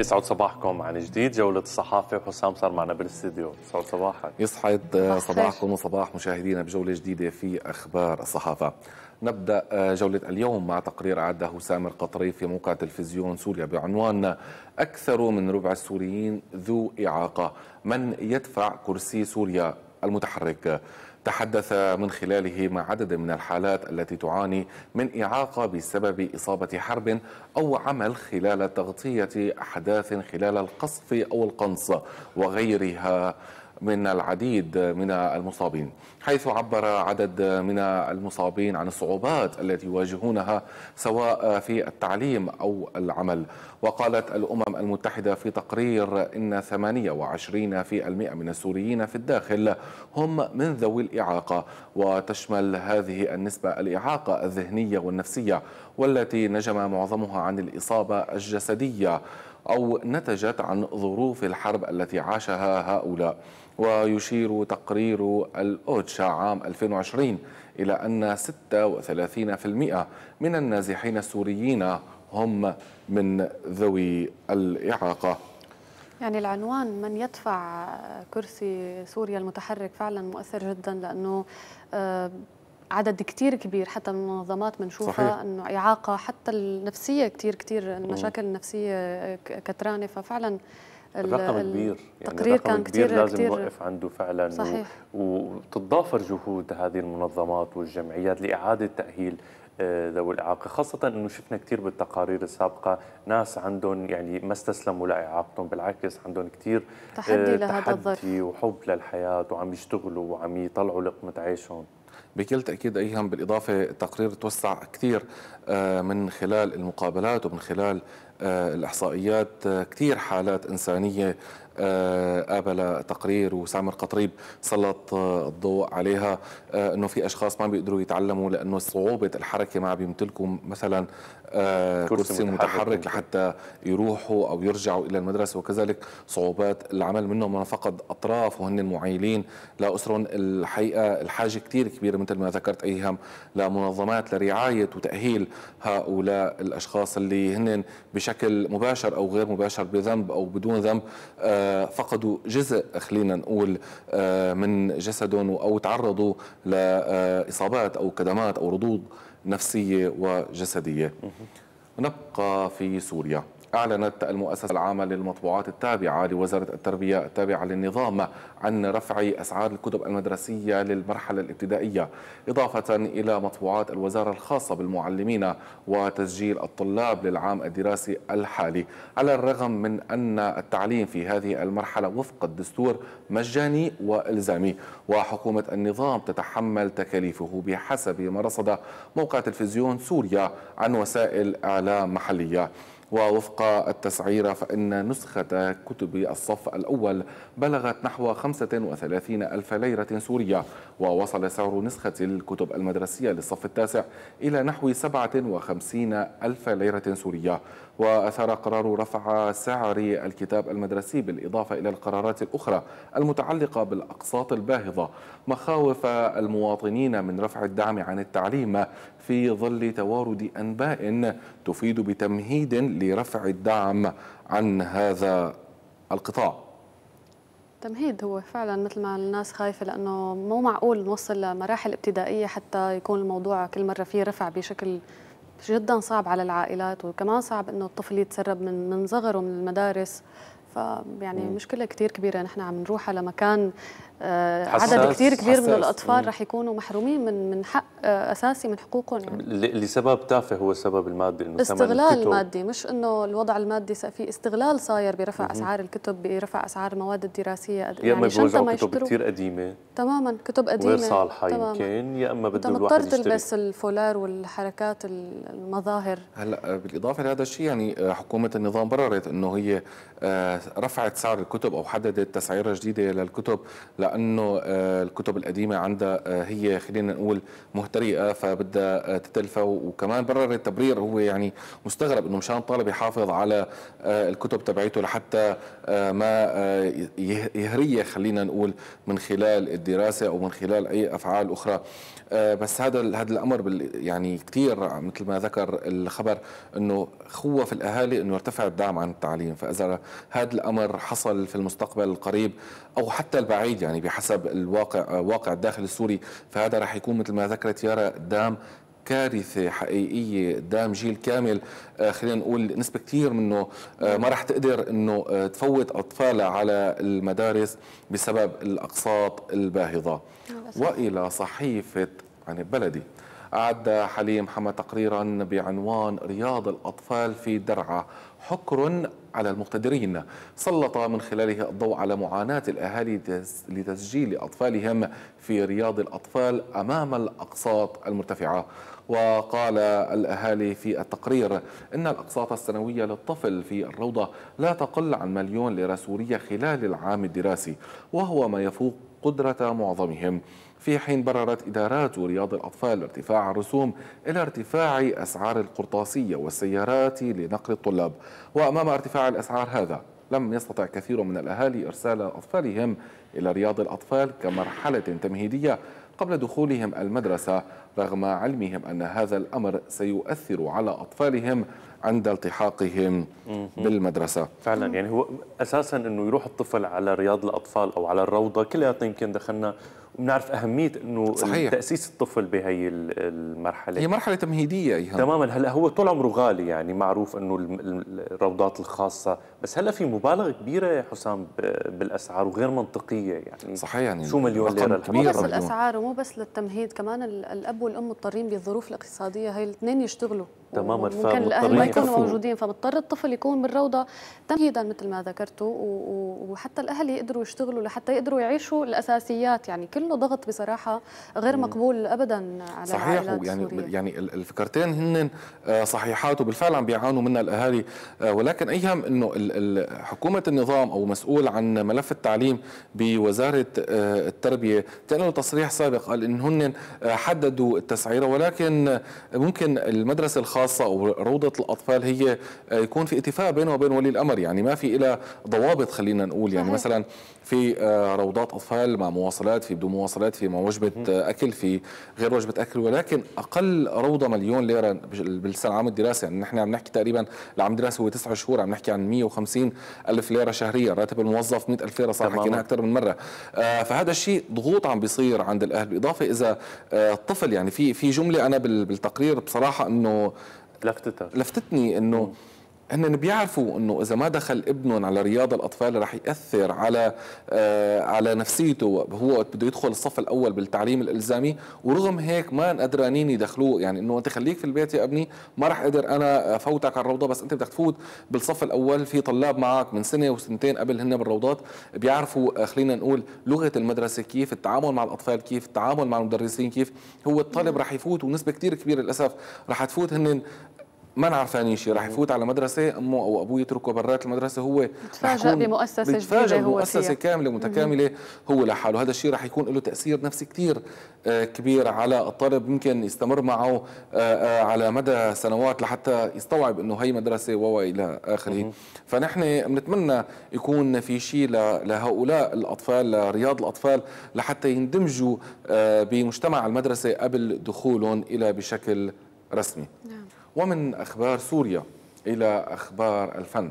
يسعد صباحكم عن جديد جولة الصحافة حسام صار معنا بالاستديو يسعد صباحك يسعد آه، صباحكم وصباح مشاهدينا بجولة جديدة في أخبار الصحافة نبدأ آه، جولة اليوم مع تقرير عده سامر قطري في موقع تلفزيون سوريا بعنوان أكثر من ربع السوريين ذو إعاقة من يدفع كرسي سوريا المتحرك تحدث من خلاله مع عدد من الحالات التي تعاني من إعاقة بسبب إصابة حرب أو عمل خلال تغطية أحداث خلال القصف أو القنص وغيرها من العديد من المصابين حيث عبر عدد من المصابين عن الصعوبات التي يواجهونها سواء في التعليم أو العمل وقالت الأمم المتحدة في تقرير إن 28 من السوريين في الداخل هم من ذوي الإعاقة وتشمل هذه النسبة الإعاقة الذهنية والنفسية والتي نجم معظمها عن الإصابة الجسدية أو نتجت عن ظروف الحرب التي عاشها هؤلاء ويشير تقرير الأوتشا عام 2020 إلى أن 36% من النازحين السوريين هم من ذوي الإعاقة يعني العنوان من يدفع كرسي سوريا المتحرك فعلا مؤثر جدا لأنه آه، عدد كتير كبير حتى من المنظمات بنشوفها انه اعاقه حتى النفسيه كتير كتير المشاكل النفسيه كترانه ففعلا الرقم كبير يعني التقرير كان كبير لازم كتير نوقف عنده فعلا صحيح وتتضافر جهود هذه المنظمات والجمعيات لإعادة تأهيل آه، ذوي الإعاقة خاصة أنه شفنا كثير بالتقارير السابقة ناس عندهم يعني ما استسلموا لإعاقتهم بالعكس عندهم كثير آه، تحدي لهذا تحدي وحب للحياة وعم يشتغلوا وعم يطلعوا لقمة عيشهم بكل تأكيد أيهم بالإضافة تقرير توسع كثير آه، من خلال المقابلات ومن خلال آه، الاحصائيات آه، كثير حالات انسانيه قابل آه، تقرير وسامر قطريب سلط الضوء عليها آه، انه في اشخاص ما بيقدروا يتعلموا لانه صعوبه الحركه ما بيمتلكوا مثلا آه، كرسي متحرك لحتى يروحوا او يرجعوا الى المدرسه وكذلك صعوبات العمل منهم من فقد اطراف وهن المعيلين لاسرهم الحقيقه الحاجه كثير كبيره مثل ما ذكرت ايهم لمنظمات لرعايه وتاهيل هؤلاء الاشخاص اللي هن بشكل مباشر او غير مباشر بذنب او بدون ذنب آه فقدوا جزء خلينا نقول آه، من جسدهم او تعرضوا لاصابات او كدمات او ردود نفسيه وجسديه نبقى في سوريا أعلنت المؤسسة العامة للمطبوعات التابعة لوزارة التربية التابعة للنظام عن رفع أسعار الكتب المدرسية للمرحلة الابتدائية إضافة إلى مطبوعات الوزارة الخاصة بالمعلمين وتسجيل الطلاب للعام الدراسي الحالي على الرغم من أن التعليم في هذه المرحلة وفق الدستور مجاني وإلزامي وحكومة النظام تتحمل تكاليفه بحسب ما رصد موقع تلفزيون سوريا عن وسائل إعلام محلية ووفق التسعير فإن نسخة كتب الصف الأول بلغت نحو 35 ألف ليرة سورية ووصل سعر نسخة الكتب المدرسية للصف التاسع إلى نحو 57 ألف ليرة سورية وأثار قرار رفع سعر الكتاب المدرسي بالإضافة إلى القرارات الأخرى المتعلقة بالأقساط الباهظة مخاوف المواطنين من رفع الدعم عن التعليم في ظل توارد أنباء تفيد بتمهيد لرفع الدعم عن هذا القطاع تمهيد هو فعلا مثل ما الناس خايفه لانه مو معقول نوصل لمراحل ابتدائيه حتى يكون الموضوع كل مره فيه رفع بشكل جدا صعب على العائلات وكمان صعب انه الطفل يتسرب من من صغره من المدارس فيعني مشكله كثير كبيره نحن عم نروح على مكان آه، عدد كثير كبير من الاطفال رح يكونوا محرومين من من حق آه، اساسي من حقوقهم يعني. لسبب تافه هو السبب المادي انه استغلال مادي مش انه الوضع المادي في استغلال صاير برفع -م. اسعار الكتب برفع اسعار المواد الدراسيه يا يعني اما بيوزعوا كتب كثير قديمه تماما كتب قديمه غير صالحه يمكن يا اما بده الواحد مضطر تلبس الفولار والحركات المظاهر هلا بالاضافه لهذا الشيء يعني آه، حكومه النظام بررت انه هي آه، رفعت سعر الكتب او حددت تسعيره جديده للكتب لانه الكتب القديمه عندها هي خلينا نقول مهتمة طريقه فبدها تتلفى وكمان برر التبرير هو يعني مستغرب انه مشان طالب يحافظ على آه، الكتب تبعيته لحتى آه، ما آه، يهريه خلينا نقول من خلال الدراسه او من خلال اي افعال اخرى بس هذا هذا الامر يعني كثير مثل ما ذكر الخبر انه خوف الاهالي انه يرتفع الدعم عن التعليم فاذا هذا الامر حصل في المستقبل القريب او حتى البعيد يعني بحسب الواقع واقع الداخل السوري فهذا راح يكون مثل ما ذكرت البلد يرى قدام كارثة حقيقية قدام جيل كامل آه، خلينا نقول نسبة كثير منه آه، ما راح تقدر انه آه، تفوت اطفالها على المدارس بسبب الاقساط الباهظة والى صحيفة عن بلدي أعد حليم حمى تقريرا بعنوان رياض الأطفال في درعا حكر على المقتدرين سلط من خلاله الضوء على معاناة الأهالي لتسجيل أطفالهم في رياض الأطفال أمام الأقساط المرتفعة وقال الأهالي في التقرير إن الأقساط السنوية للطفل في الروضة لا تقل عن مليون ليرة سورية خلال العام الدراسي وهو ما يفوق قدرة معظمهم في حين بررت إدارات رياض الأطفال ارتفاع الرسوم إلى ارتفاع أسعار القرطاسية والسيارات لنقل الطلاب وأمام ارتفاع الأسعار هذا لم يستطع كثير من الأهالي إرسال أطفالهم إلى رياض الأطفال كمرحلة تمهيدية قبل دخولهم المدرسة رغم علمهم أن هذا الأمر سيؤثر على أطفالهم عند التحاقهم بالمدرسة فعلا يعني هو أساسا أنه يروح الطفل على رياض الأطفال أو على الروضة كلياتنا يمكن دخلنا وبنعرف أهمية أنه صحيح. تأسيس الطفل بهي المرحلة هي مرحلة تمهيدية يعني. تماما هلأ هو طول عمره غالي يعني معروف أنه الروضات الخاصة بس هلأ في مبالغة كبيرة يا حسام بالأسعار وغير منطقية يعني صحيح يعني شو مليون ليرة كبير مو بس الأسعار ومو بس للتمهيد كمان الأب والأم مضطرين بالظروف الاقتصادية هاي الاثنين يشتغلوا تماما ممكن الاهل ما يكونوا موجودين فبضطر الطفل يكون بالروضه تمهيدا مثل ما ذكرتوا وحتى الاهل يقدروا يشتغلوا لحتى يقدروا يعيشوا الاساسيات يعني كله ضغط بصراحه غير مقبول ابدا على صحيح يعني سوريا. يعني الفكرتين هن آه، صحيحات وبالفعل عم بيعانوا منها الاهالي آه، ولكن ايهم انه حكومه النظام او مسؤول عن ملف التعليم بوزاره آه، التربيه تنقلوا تصريح سابق قال ان هن حددوا التسعيره ولكن ممكن المدرسه الخاصه الخاصة أو روضة الأطفال هي آه، يكون في اتفاق بينه وبين ولي الأمر يعني ما في إلى ضوابط خلينا نقول يعني مثلا في آه، روضات أطفال مع مواصلات في بدون مواصلات في مع وجبة آه، أكل في غير وجبة أكل ولكن أقل روضة مليون ليرة بالسنة عام الدراسة يعني نحن عم نحكي تقريبا العام الدراسي هو تسعة شهور عم نحكي عن 150 ألف ليرة شهريا راتب الموظف 100 ألف ليرة صار حكيناها أكثر من مرة فهذا الشيء ضغوط عم بيصير عند الأهل بالإضافة إذا الطفل يعني في في جملة أنا بالتقرير بصراحة أنه لفتتك لفتتني انه هن بيعرفوا انه اذا ما دخل ابنهم على رياضه الاطفال رح ياثر على آه على نفسيته هو بده يدخل الصف الاول بالتعليم الالزامي ورغم هيك ما قدرانين يدخلوه يعني انه انت خليك في البيت يا ابني ما رح اقدر انا افوتك على الروضه بس انت بدك تفوت بالصف الاول في طلاب معك من سنه وسنتين قبل هن بالروضات بيعرفوا آه، خلينا نقول لغه المدرسه كيف التعامل مع الاطفال كيف التعامل مع المدرسين كيف هو الطالب نعم. رح يفوت ونسبه كثير كبيره للاسف رح تفوت هن ما نعرف يعني شيء راح يفوت على مدرسه امه او ابوه يتركه برات المدرسه هو تفاجئ بمؤسسه جديده هو مؤسسه كامله متكامله هو لحاله هذا الشيء راح يكون له تاثير نفسي كثير آه، كبير على الطالب ممكن يستمر معه آه، آه، على مدى سنوات لحتى يستوعب انه هي مدرسه والى اخره فنحن بنتمنى يكون في شيء لهؤلاء الاطفال لرياض الاطفال لحتى يندمجوا بمجتمع المدرسه قبل دخولهم الى بشكل رسمي نعم. ومن أخبار سوريا إلى أخبار الفن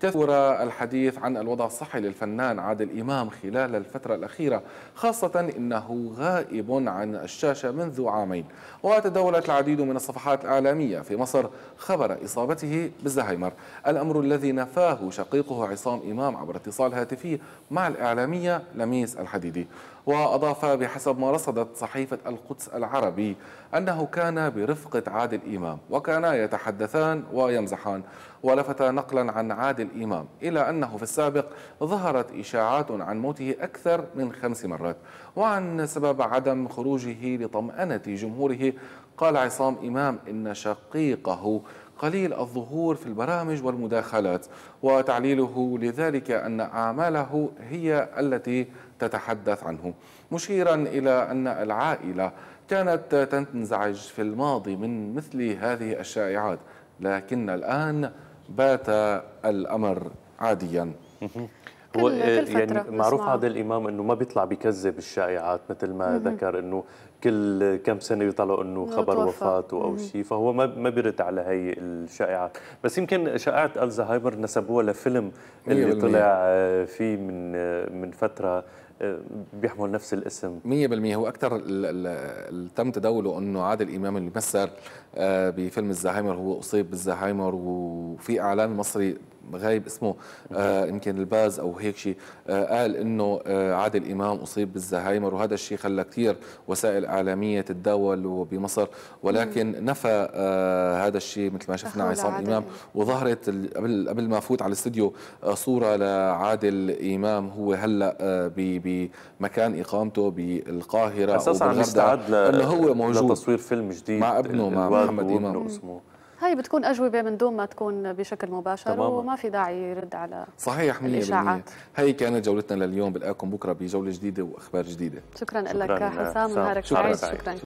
تثور الحديث عن الوضع الصحي للفنان عادل إمام خلال الفترة الأخيرة خاصة إنه غائب عن الشاشة منذ عامين وتداولت العديد من الصفحات الإعلامية في مصر خبر إصابته بالزهايمر الأمر الذي نفاه شقيقه عصام إمام عبر اتصال هاتفي مع الإعلامية لميس الحديدي وأضاف بحسب ما رصدت صحيفة القدس العربي أنه كان برفقة عادل إمام وكانا يتحدثان ويمزحان ولفت نقلا عن عادل إمام إلى أنه في السابق ظهرت إشاعات عن موته أكثر من خمس مرات وعن سبب عدم خروجه لطمأنة جمهوره قال عصام إمام إن شقيقه قليل الظهور في البرامج والمداخلات وتعليله لذلك أن أعماله هي التي تتحدث عنه مشيرا إلى أن العائلة كانت تنزعج في الماضي من مثل هذه الشائعات لكن الآن بات الأمر عاديا هو يعني معروف عادل الامام انه ما بيطلع بكذب الشائعات مثل ما ذكر انه كل كم سنه بيطلعوا انه خبر وفاته او شيء فهو ما ما بيرد على هي الشائعات بس يمكن شائعه الزهايمر نسبوها لفيلم اللي طلع آه، فيه من آه، من فتره بيحمل نفس الاسم 100% هو اكثر اللي تم تداوله انه عادل امام اللي مثل آه، بفيلم الزهايمر هو اصيب بالزهايمر وفي اعلان مصري غايب اسمه آه، يمكن آه الباز او هيك شيء آه قال انه آه عادل امام اصيب بالزهايمر وهذا الشيء خلى كثير وسائل اعلاميه تتداول وبمصر ولكن مم. نفى آه هذا الشيء مثل ما شفنا عصام عادل. امام وظهرت قبل قبل ما فوت على الاستديو آه صوره لعادل امام هو هلا آه بمكان اقامته بالقاهره اساسا عم يستعد انه هو موجود لتصوير فيلم جديد مع ابنه مع محمد امام اسمه هاي بتكون أجوبة من دون ما تكون بشكل مباشر تماما. وما في داعي يرد على صحيح 100% الإشاعات هاي كانت جولتنا لليوم بلاقاكم بكرة بجولة جديدة وأخبار جديدة شكرا, شكرا لك حسام نهارك سعيد شكرا, شكرا.